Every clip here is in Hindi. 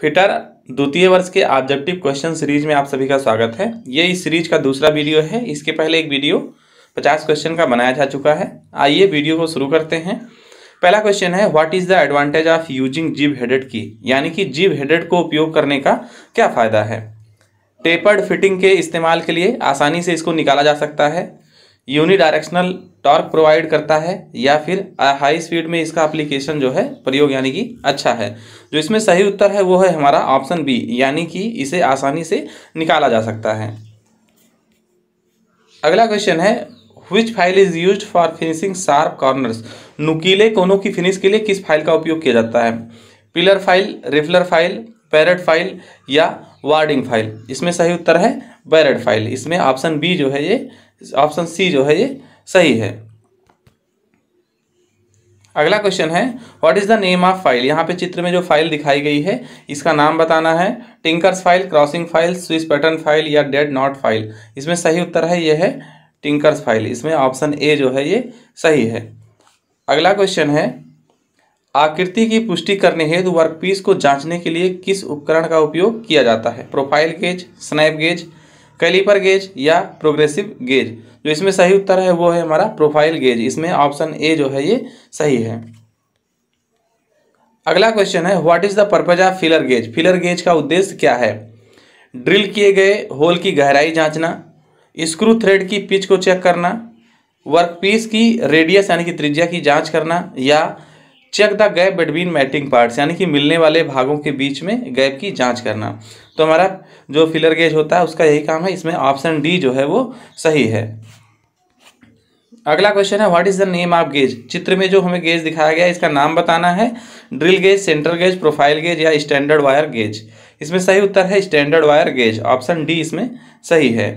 फिटर द्वितीय वर्ष के ऑब्जेक्टिव क्वेश्चन सीरीज में आप सभी का स्वागत है ये इस सीरीज का दूसरा वीडियो है इसके पहले एक वीडियो पचास क्वेश्चन का बनाया जा चुका है आइए वीडियो को शुरू करते हैं पहला क्वेश्चन है what is the advantage of using जीव हेडेड की यानी कि जीव हेडेड को उपयोग करने का क्या फ़ायदा है टेपर्ड फिटिंग के इस्तेमाल के लिए आसानी से इसको निकाला जा सकता है यूनिडायरेक्शनल टॉर्क प्रोवाइड करता है या फिर हाई स्पीड में इसका एप्लीकेशन जो है प्रयोग यानी कि अच्छा है जो इसमें सही उत्तर है वो है हमारा ऑप्शन बी यानी कि इसे आसानी से निकाला जा सकता है अगला क्वेश्चन है which file is use for finishing sharp corners नुकीले कोनों की फिनिश के लिए किस फाइल का उपयोग किया जाता है pillar file riffler file parrot file या वार्डिंग फाइल इसमें सही उत्तर है बैरड फाइल इसमें ऑप्शन बी जो है ये ऑप्शन सी जो है ये सही है अगला क्वेश्चन है what is the name of file यहाँ पे चित्र में जो फाइल दिखाई गई है इसका नाम बताना है tinker's file crossing file Swiss pattern file या डेड नॉट फाइल इसमें सही उत्तर है ये है टिंकर्स फाइल इसमें ऑप्शन ए जो है ये सही है अगला क्वेश्चन है आकृति की पुष्टि करने हेतु वर्कपीस को जांचने के लिए किस उपकरण का उपयोग किया जाता है profile gauge snap gauge calliper gauge या प्रोग्रेसिव गेज जो इसमें सही उत्तर है वो है हमारा प्रोफाइल गेज इसमें ऑप्शन ए जो है ये सही है अगला क्वेश्चन है what is the purpose of filler gauge filler gauge का उद्देश्य क्या है ड्रिल किए गए होल की गहराई जांचना स्क्रू थ्रेड की पिच को चेक करना वर्कपीस की रेडियस यानी कि त्रिज्या की जांच करना या check the gap between mating parts यानी कि मिलने वाले भागों के बीच में गैप की जांच करना तो हमारा जो फिलर गेज होता है उसका यही काम है इसमें ऑप्शन डी जो है वो सही है अगला क्वेश्चन है what is the name of gauge चित्र में जो हमें गेज दिखाया गया है इसका नाम बताना है drill gauge centre gauge profile gauge या स्टैंडर्ड वायर गेज इसमें सही उत्तर है standard wire gauge option D इसमें सही है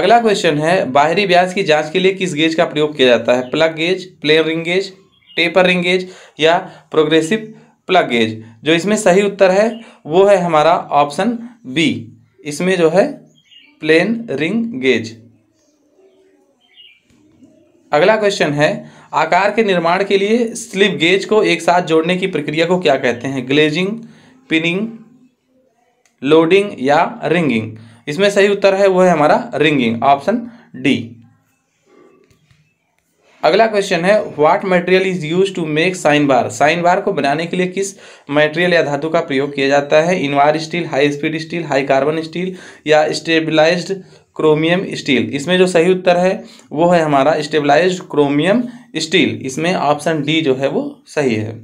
अगला क्वेश्चन है बाहरी ब्याज की जांच के लिए किस गेज का प्रयोग किया जाता है plug gauge plain ring gauge taper ring gauge या प्रोग्रेसिव प्लग गेज जो इसमें सही उत्तर है वो है हमारा ऑप्शन बी इसमें जो है प्लेन रिंग गेज अगला क्वेश्चन है आकार के निर्माण के लिए स्लिप गेज को एक साथ जोड़ने की प्रक्रिया को क्या कहते हैं ग्लेजिंग पिनिंग लोडिंग या रिंगिंग इसमें सही उत्तर है वो है हमारा रिंगिंग ऑप्शन डी अगला क्वेश्चन है what material is use to make sine bar sine bar को बनाने के लिए किस मटेरियल या धातु का प्रयोग किया जाता है Invar steel high speed steel high carbon steel या स्टेबलाइज्ड क्रोमियम स्टील इसमें जो सही उत्तर है वो है हमारा स्टेबलाइज्ड क्रोमियम स्टील इसमें ऑप्शन डी जो है वो सही है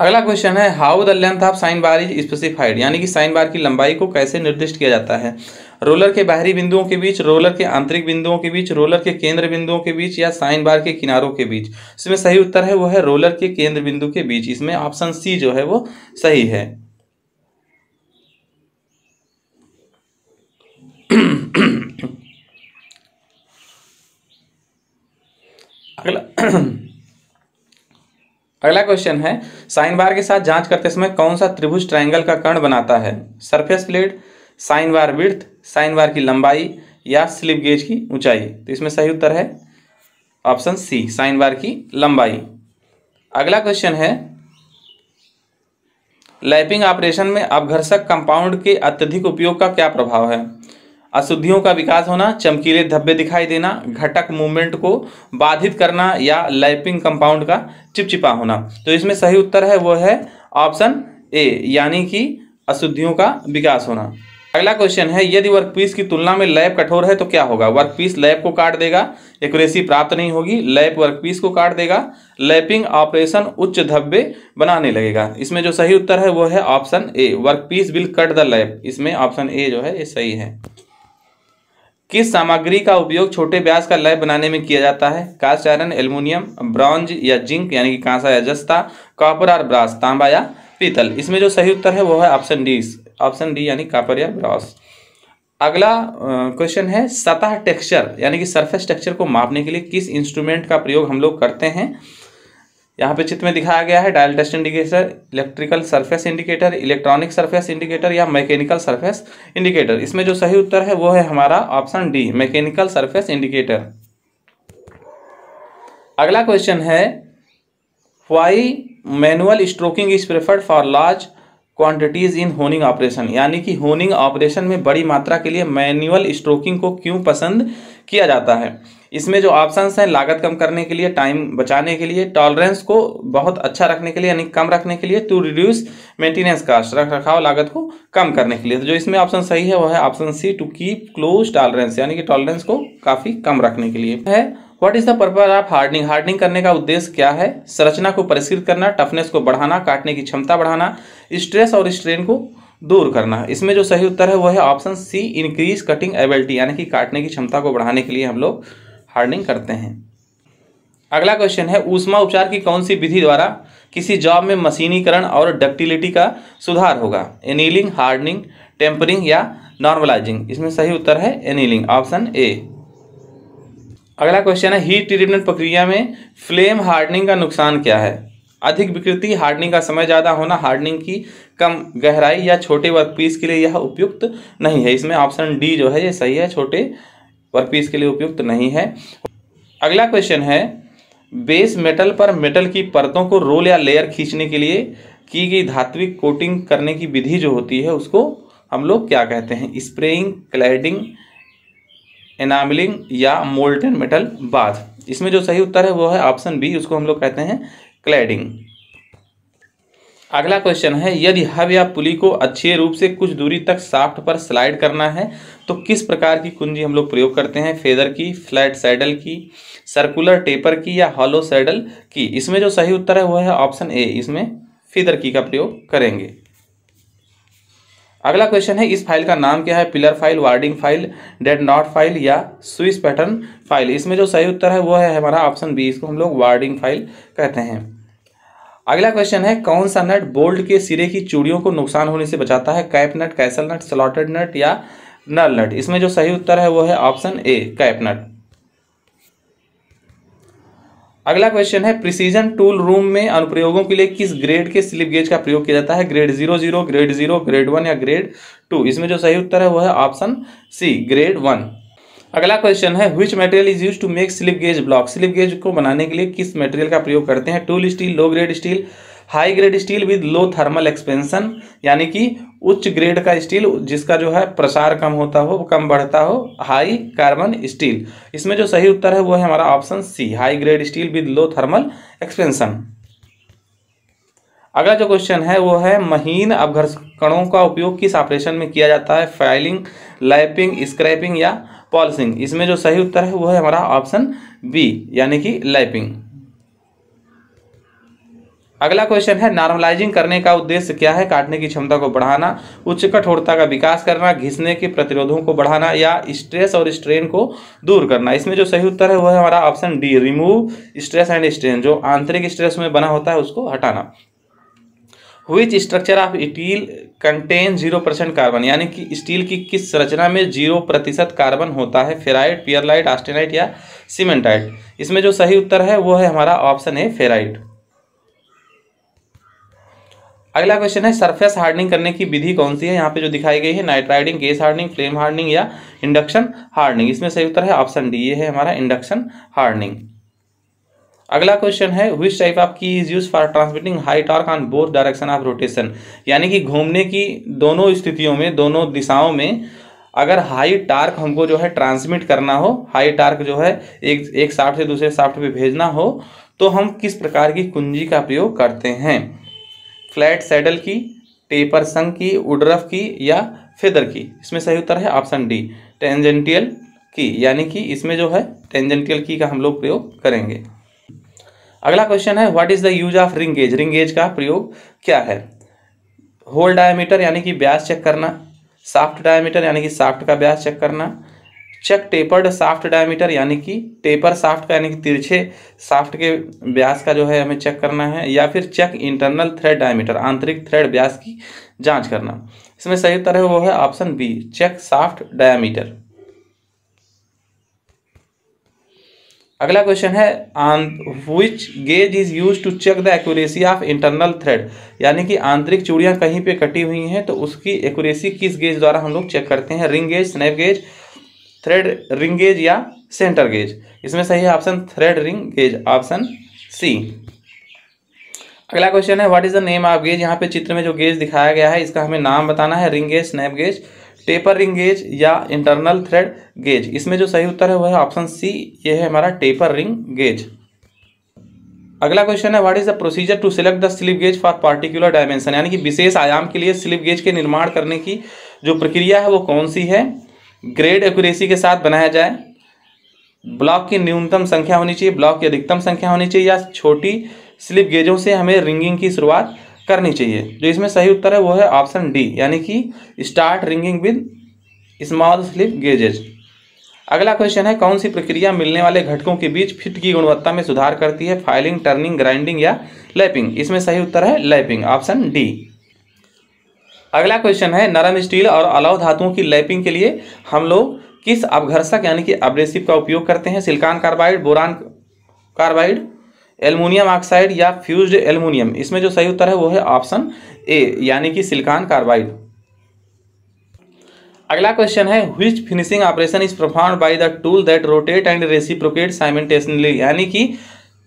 अगला क्वेश्चन है how the length of sine bar is specified यानी कि साइन बार की लंबाई को कैसे निर्दिष्ट किया जाता है रोलर के बाहरी बिंदुओं के बीच रोलर के आंतरिक बिंदुओं के बीच रोलर के केंद्र बिंदुओं के बीच या साइन बार के किनारों के बीच इसमें सही उत्तर है वो है रोलर के केंद्र बिंदु के बीच इसमें ऑप्शन सी जो है वो सही है अगला अगला क्वेश्चन है साइन बार के साथ जांच करते समय कौन सा त्रिभुज ट्रायंगल का कर्ण बनाता है surface plate sine bar width sine bar की लंबाई या स्लिप गेज की ऊंचाई तो इसमें सही उत्तर है ऑप्शन सी साइन वार की लंबाई अगला क्वेश्चन है लैपिंग ऑपरेशन में अपघर्षक कंपाउंड के अत्यधिक उपयोग का क्या प्रभाव है अशुद्धियों का विकास होना चमकीले धब्बे दिखाई देना घटक मूवमेंट को बाधित करना या लैपिंग कंपाउंड का चिपचिपा होना तो इसमें सही उत्तर है वो है ऑप्शन ए यानी कि अशुद्धियों का विकास होना अगला क्वेश्चन है यदि वर्क पीस की तुलना में लैब कठोर है तो क्या होगा वर्क पीस लैब को काट देगा एक्यूरेसी प्राप्त नहीं होगी लैब वर्क पीस को काट देगा लैपिंग ऑपरेशन उच्च धब्बे बनाने लगेगा इसमें जो सही उत्तर है वो है option A work piece will cut the lap इसमें ऑप्शन ए जो है ये सही है किस सामग्री का उपयोग छोटे ब्याज का लैब बनाने में किया जाता है कास्ट आयरन एल्यूमिनियम ब्रॉन्ज या जिंक यानी कि कांसा या जस्ता कॉपर और ब्रास तांबा या पीतल इसमें जो सही उत्तर है वो है ऑप्शन डी ऑप्शन डी यानी कापर या ब्रॉस अगला क्वेश्चन है सतह टेक्सचर यानी कि सरफेस टेक्सचर को मापने के लिए किस इंस्ट्रूमेंट का प्रयोग हम लोग करते हैं यहाँ पे चित्र में दिखाया गया है dial test indicator electrical surface indicator electronic surface indicator या मैकेनिकल सरफेस इंडिकेटर इसमें जो सही उत्तर है वो है हमारा option D mechanical surface indicator अगला क्वेश्चन है why manual stroking is preferred for large quantities in honing operation यानी कि होनिंग ऑपरेशन में बड़ी मात्रा के लिए मैनुअल स्ट्रोकिंग को क्यों पसंद किया जाता है इसमें जो ऑप्शंस हैं लागत कम करने के लिए टाइम बचाने के लिए टॉलरेंस को बहुत अच्छा रखने के लिए यानी कम रखने के लिए टू रिड्यूस मेंटेनेंस कास्ट रख रखाव लागत को कम करने के लिए तो जो इसमें ऑप्शन सही है वह है option C to keep close tolerance यानी कि टॉलरेंस को काफ़ी कम रखने के लिए है what is the purpose of hardening hardening करने का उद्देश्य क्या है संरचना को परिष्कृत करना टफनेस को बढ़ाना काटने की क्षमता बढ़ाना स्ट्रेस और स्ट्रेन को दूर करना इसमें जो सही उत्तर है वो है option C increase cutting ability यानी कि काटने की क्षमता को बढ़ाने के लिए हम लोग हार्डनिंग करते हैं अगला क्वेश्चन है ऊष्मा उपचार की कौन सी विधि द्वारा किसी जॉब में मशीनीकरण और डक्टिलिटी का सुधार होगा एनीलिंग हार्डनिंग टेम्परिंग या नॉर्मलाइजिंग इसमें सही उत्तर है एनीलिंग ऑप्शन ए अगला क्वेश्चन है हीट ट्रीटमेंट प्रक्रिया में फ्लेम हार्डनिंग का नुकसान क्या है अधिक विकृति हार्डनिंग का समय ज़्यादा होना हार्डनिंग की कम गहराई या छोटे वर्कपीस के लिए यह उपयुक्त नहीं है इसमें ऑप्शन डी जो है ये सही है छोटे वर्कपीस के लिए उपयुक्त नहीं है अगला क्वेश्चन है बेस मेटल पर मेटल की परतों को रोल या लेयर खींचने के लिए की गई धात्विक कोटिंग करने की विधि जो होती है उसको हम लोग क्या कहते हैं स्प्रेइंग क्लैडिंग एनामलिंग या मोल्टन मेटल बाथ इसमें जो सही उत्तर है वो है ऑप्शन बी उसको हम लोग कहते हैं क्लैडिंग अगला क्वेश्चन है यदि हब या पुली को अच्छे रूप से कुछ दूरी तक साफ्ट पर स्लाइड करना है तो किस प्रकार की कुंजी हम लोग प्रयोग करते हैं फेदर की फ्लैट सैडल की सर्कुलर टेपर की या हॉलो सैडल की इसमें जो सही उत्तर है वह है ऑप्शन ए इसमें फेदर की का प्रयोग करेंगे अगला क्वेश्चन है इस फाइल का नाम क्या है pillar file warding file dead not file या स्विस पैटर्न फाइल इसमें जो सही उत्तर है वो है हमारा ऑप्शन बी इसको हम लोग वार्डिंग फाइल कहते हैं अगला क्वेश्चन है कौन सा नट बोल्ट के सिरे की चूड़ियों को नुकसान होने से बचाता है cap nut castle nut slotted nut या नल नट इसमें जो सही उत्तर है वो है ऑप्शन ए कैप नट अगला क्वेश्चन है प्रिसीजन टूल रूम में अनुप्रयोगों के लिए किस ग्रेड के स्लिप गेज का प्रयोग किया जाता है grade zero zero grade zero grade one या ग्रेड टू इसमें जो सही उत्तर है वह है ऑप्शन सी ग्रेड वन अगला क्वेश्चन है which material is use to make slip gauge block slip gauge को बनाने के लिए किस मटेरियल का प्रयोग करते हैं tool steel low grade steel high grade steel with low thermal expansion यानी कि उच्च ग्रेड का स्टील जिसका जो है प्रसार कम होता हो कम बढ़ता हो हाई कार्बन स्टील इसमें जो सही उत्तर है वो है हमारा option C high grade steel with low thermal expansion अगला जो क्वेश्चन है वो है महीन अवघर्षकणों का उपयोग किस ऑपरेशन में किया जाता है फाइलिंग लैपिंग स्क्रैपिंग या पॉलिसिंग इसमें जो सही उत्तर है वो है हमारा ऑप्शन बी यानी कि लैपिंग अगला क्वेश्चन है नॉर्मलाइजिंग करने का उद्देश्य क्या है काटने की क्षमता को बढ़ाना उच्च कठोरता का विकास करना घिसने के प्रतिरोधों को बढ़ाना या स्ट्रेस और स्ट्रेन को दूर करना इसमें जो सही उत्तर है वह है हमारा option D remove stress and strain जो आंतरिक स्ट्रेस में बना होता है उसको हटाना which structure of steel contain zero percent carbon यानी कि स्टील की किस संरचना में जीरो प्रतिशत कार्बन होता है फेराइट पियरलाइट आस्टेनाइट या सीमेंटाइट इसमें जो सही उत्तर है वो है हमारा ऑप्शन ए फेराइट अगला क्वेश्चन है सरफेस हार्डनिंग करने की विधि कौन सी है यहाँ पे जो दिखाई गई है nitriding gas hardening flame hardening या इंडक्शन हार्डनिंग इसमें सही उत्तर है ऑप्शन डी ये है हमारा इंडक्शन हार्डनिंग अगला क्वेश्चन है which type of key is use for transmitting high torque on both direction of rotation यानी कि घूमने की दोनों स्थितियों में दोनों दिशाओं में अगर हाई टार्क हमको जो है ट्रांसमिट करना हो हाई टार्क जो है एक एक साफ्ट से दूसरे साफ्ट पे भेजना हो तो हम किस प्रकार की कुंजी का प्रयोग करते हैं फ्लैट सैडल की टेपर संघ की उडरफ की या फेदर की इसमें सही उत्तर है ऑप्शन डी टेंजेंटियल की यानी कि इसमें जो है टेंजेंटियल की का हम लोग प्रयोग करेंगे अगला क्वेश्चन है what is the use of ring gauge ring gauge का प्रयोग क्या है होल डायमीटर यानी कि ब्याज चेक करना साफ्ट डायमीटर यानी कि साफ्ट का ब्याज चेक करना चक टेपर्ड साफ्ट डायमीटर यानी कि टेपर साफ्ट का यानी कि तिरछे साफ्ट के व्यास का जो है हमें चेक करना है या फिर चेक इंटरनल थ्रेड डायमीटर आंतरिक थ्रेड व्यास की जांच करना इसमें सही तरह वो है option B check shaft diameter अगला क्वेश्चन है on which gauge is use to check the accuracy of internal thread यानी कि आंतरिक चूड़ियाँ कहीं पे कटी हुई हैं तो उसकी एक्यूरेसी किस गेज द्वारा हम लोग चेक करते हैं ring gauge snap gauge thread ring gauge या सेंटर गेज इसमें सही है option thread ring gauge option C अगला क्वेश्चन है what is the name of gauge यहाँ पे चित्र में जो गेज दिखाया गया है इसका हमें नाम बताना है ring gauge snap gauge taper ring gauge या इंटरनल थ्रेड गेज इसमें जो सही उत्तर है वह है ऑप्शन सी ये है हमारा टेपर रिंग गेज अगला क्वेश्चन है what is the procedure to select the slip gauge for particular dimension यानी कि विशेष आयाम के लिए स्लिप गेज के निर्माण करने की जो प्रक्रिया है वो कौन सी है ग्रेड एक्यूरेसी के साथ बनाया जाए ब्लॉक की न्यूनतम संख्या होनी चाहिए ब्लॉक की अधिकतम संख्या होनी चाहिए या छोटी स्लिप गेजों से हमें रिंगिंग की शुरुआत करनी चाहिए जो इसमें सही उत्तर है वो है ऑप्शन डी यानी कि start wringing with small slip gauges अगला क्वेश्चन है कौन सी प्रक्रिया मिलने वाले घटकों के बीच फिट की गुणवत्ता में सुधार करती है फाइलिंग टर्निंग ग्राइंडिंग या लैपिंग इसमें सही उत्तर है लैपिंग ऑप्शन डी अगला क्वेश्चन है नरम स्टील और अलाव धातुओं की लैपिंग के लिए हम लोग किस अपघर्षक यानी कि अब्रेसिव का उपयोग करते हैं silicon carbide boron carbide aluminium oxide या फ्यूज्ड एल्यूमिनियम इसमें जो सही उत्तर है वो है ऑप्शन ए यानी कि सिल्कान कार्बाइड अगला क्वेश्चन है which finishing operation is perform by the tool that rotate and reciprocate simultaneously यानी कि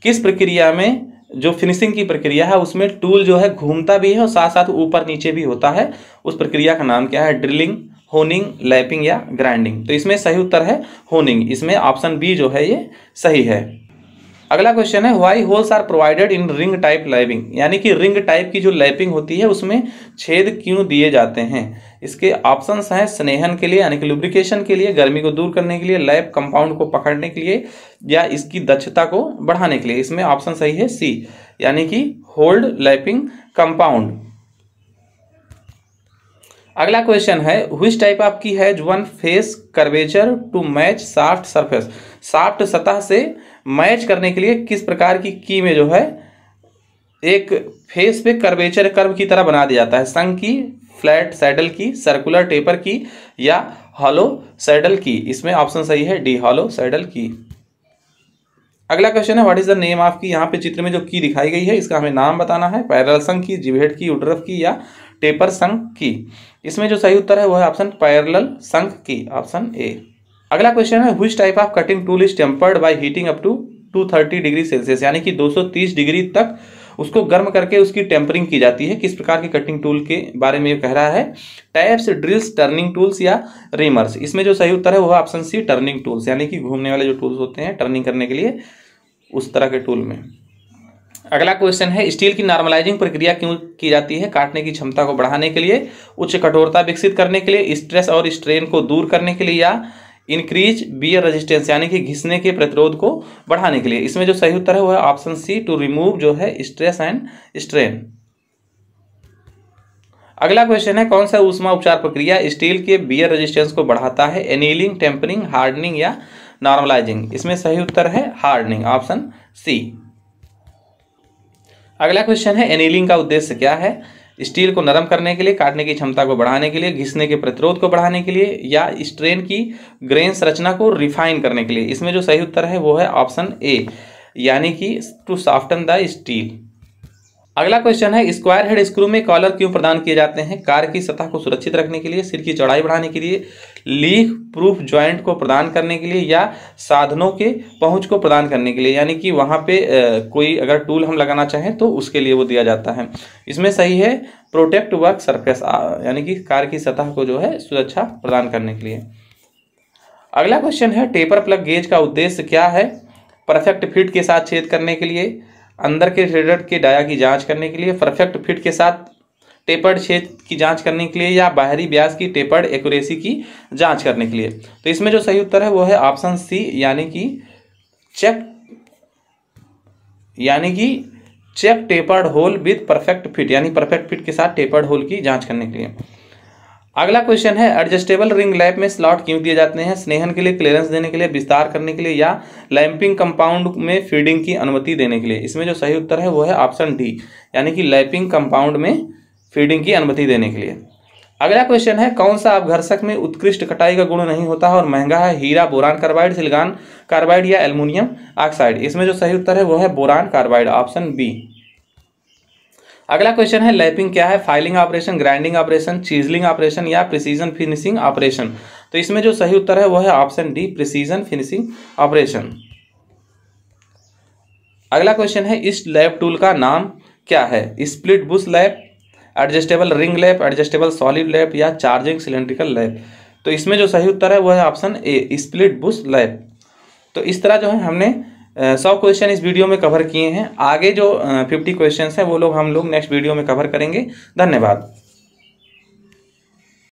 किस प्रक्रिया में जो फिनिशिंग की प्रक्रिया है उसमें टूल जो है घूमता भी है और साथ साथ ऊपर नीचे भी होता है उस प्रक्रिया का नाम क्या है ड्रिलिंग होनिंग लैपिंग या ग्राइंडिंग तो इसमें सही उत्तर है होनिंग इसमें ऑप्शन बी जो है ये सही है अगला क्वेश्चन है why holes are provided in ring type lapping यानी कि रिंग टाइप की जो लैपिंग होती है उसमें छेद क्यों दिए जाते हैं इसके ऑप्शन हैं स्नेहन के लिए यानी कि लुब्रिकेशन के लिए गर्मी को दूर करने के लिए लैप कंपाउंड को पकड़ने के लिए या इसकी दक्षता को बढ़ाने के लिए इसमें ऑप्शन सही है सी यानी कि होल्ड लैपिंग कंपाउंड अगला क्वेश्चन है हुई टाइप आपकी has one face curvature to match shaft surface shaft सतह से मैच करने के लिए किस प्रकार की की में जो है एक फेस पे कर्वेचर कर्व की तरह बना दिया जाता है संघ की फ्लैट सैडल की सर्कुलर टेपर की या हॉलो सैडल की इसमें ऑप्शन सही है डी हॉलो सैडल की अगला क्वेश्चन है what is the name of key यहाँ पे चित्र में जो की दिखाई गई है इसका हमें नाम बताना है पैरल संघ की जिभेट की उड्रफ की या टेपर संघ की इसमें जो सही उत्तर है वह है ऑप्शन पैरल संघ की ऑप्शन ए अगला क्वेश्चन है which type of cutting tool is tempered by heating up to 230 degree Celsius यानी कि 230 डिग्री तक उसको गर्म करके उसकी टेम्परिंग की जाती है किस प्रकार के कटिंग टूल के बारे में कह रहा है टाइप्स ड्रिल्स टर्निंग टूल्स या रिमर्स इसमें जो सही उत्तर है वह ऑप्शन सी टर्निंग टूल्स यानी कि घूमने वाले जो टूल्स होते हैं टर्निंग करने के लिए उस तरह के टूल में अगला क्वेश्चन है स्टील की नॉर्मलाइजिंग प्रक्रिया क्यों की जाती है काटने की क्षमता को बढ़ाने के लिए उच्च कठोरता विकसित करने के लिए स्ट्रेस और स्ट्रेन को दूर करने के लिए या इंक्रीज बियर रेजिस्टेंस यानी कि घिसने के प्रतिरोध को बढ़ाने के लिए इसमें जो सही उत्तर है वो है ऑप्शन सी टू रिमूव जो है स्ट्रेस एंड स्ट्रेन अगला क्वेश्चन है कौन सा उष्मा उपचार प्रक्रिया स्टील के बियर रेजिस्टेंस को बढ़ाता है एनीलिंग टेम्परिंग हार्डनिंग या नॉर्मलाइजिंग इसमें सही उत्तर है हार्डनिंग ऑप्शन सी अगला क्वेश्चन है एनीलिंग का उद्देश्य क्या है स्टील को नरम करने के लिए काटने की क्षमता को बढ़ाने के लिए घिसने के प्रतिरोध को बढ़ाने के लिए या स्ट्रेन की ग्रेन संरचना को रिफाइन करने के लिए इसमें जो सही उत्तर है वो है ऑप्शन ए यानी कि टू साफ्टन द स्टील अगला क्वेश्चन है स्क्वायर हेड स्क्रू में कॉलर क्यों प्रदान किए जाते हैं कार की सतह को सुरक्षित रखने के लिए सिर की चौड़ाई बढ़ाने के लिए लीक प्रूफ ज्वाइंट को प्रदान करने के लिए या साधनों के पहुंच को प्रदान करने के लिए यानी कि वहां पे कोई अगर टूल हम लगाना चाहें तो उसके लिए वो दिया जाता है इसमें सही है प्रोटेक्ट वर्क सरफेस यानी कि कार की सतह को जो है सुरक्षा प्रदान करने के लिए अगला क्वेश्चन है टेपर प्लग गेज का उद्देश्य क्या है परफेक्ट फिट के साथ छेद करने के लिए अंदर के रिलेटेड के डाया की जांच करने के लिए परफेक्ट फिट के साथ टेपर्ड छेद की जांच करने के लिए या बाहरी ब्याज की टेपर्ड एक्यूरेसी की जांच करने के लिए तो इसमें जो सही उत्तर है वो है ऑप्शन सी यानी कि चेक यानी कि check tapered hole with perfect fit यानी परफेक्ट फिट के साथ टेपर्ड होल की जांच करने के लिए अगला क्वेश्चन है एडजस्टेबल रिंग लैप में स्लॉट क्यों दिए जाते हैं स्नेहन के लिए क्लियरेंस देने के लिए विस्तार करने के लिए या लैंपिंग कंपाउंड में फीडिंग की अनुमति देने के लिए इसमें जो सही उत्तर है वो है ऑप्शन डी यानी कि लैपिंग कंपाउंड में फीडिंग की अनुमति देने के लिए अगला क्वेश्चन है कौन सा अपघर्षक में उत्कृष्ट कटाई का गुण नहीं होता है और महंगा है हीरा बोरान कार्बाइड सिलगान कार्बाइड या एल्यूमिनियम ऑक्साइड इसमें जो सही उत्तर है वो है बोरान कार्बाइड ऑप्शन बी अगला क्वेश्चन है लैपिंग क्या है filing operation grinding operation chiselling operation या प्रिसीजन फिनिशिंग ऑपरेशन तो इसमें जो सही उत्तर है वह है option D precision finishing operation अगला क्वेश्चन है इस लैब टूल का नाम क्या है split bush lap adjustable ring lap adjustable solid lab या चार्जिंग सिलेंड्रिकल लैब तो इसमें जो सही उत्तर है वह है option A split bush lap तो इस तरह जो है हमने सौ क्वेश्चन इस वीडियो में कवर किए हैं आगे जो फिफ्टी क्वेश्चन हैं वो लोग हम लोग नेक्स्ट वीडियो में कवर करेंगे धन्यवाद